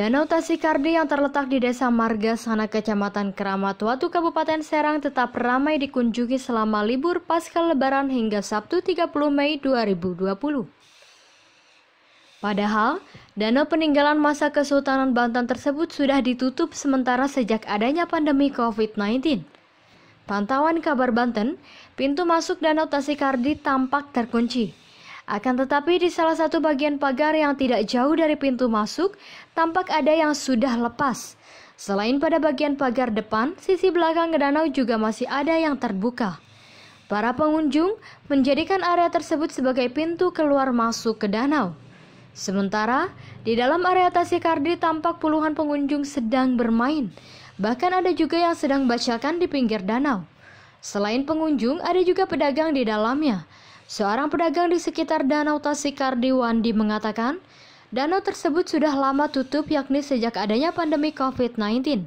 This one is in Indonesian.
Danau Tasikardi yang terletak di Desa Marga Sana Kecamatan Keramat Watu, Kabupaten Serang tetap ramai dikunjungi selama libur pasca lebaran hingga Sabtu 30 Mei 2020. Padahal, danau peninggalan masa Kesultanan Banten tersebut sudah ditutup sementara sejak adanya pandemi COVID-19. Pantauan kabar Banten, pintu masuk Danau Tasikardi tampak terkunci. Akan tetapi di salah satu bagian pagar yang tidak jauh dari pintu masuk, tampak ada yang sudah lepas. Selain pada bagian pagar depan, sisi belakang danau juga masih ada yang terbuka. Para pengunjung menjadikan area tersebut sebagai pintu keluar masuk ke danau. Sementara, di dalam area Tasikardi tampak puluhan pengunjung sedang bermain. Bahkan ada juga yang sedang bacakan di pinggir danau. Selain pengunjung, ada juga pedagang di dalamnya. Seorang pedagang di sekitar Danau Tasikardi Wandi mengatakan, danau tersebut sudah lama tutup yakni sejak adanya pandemi COVID-19.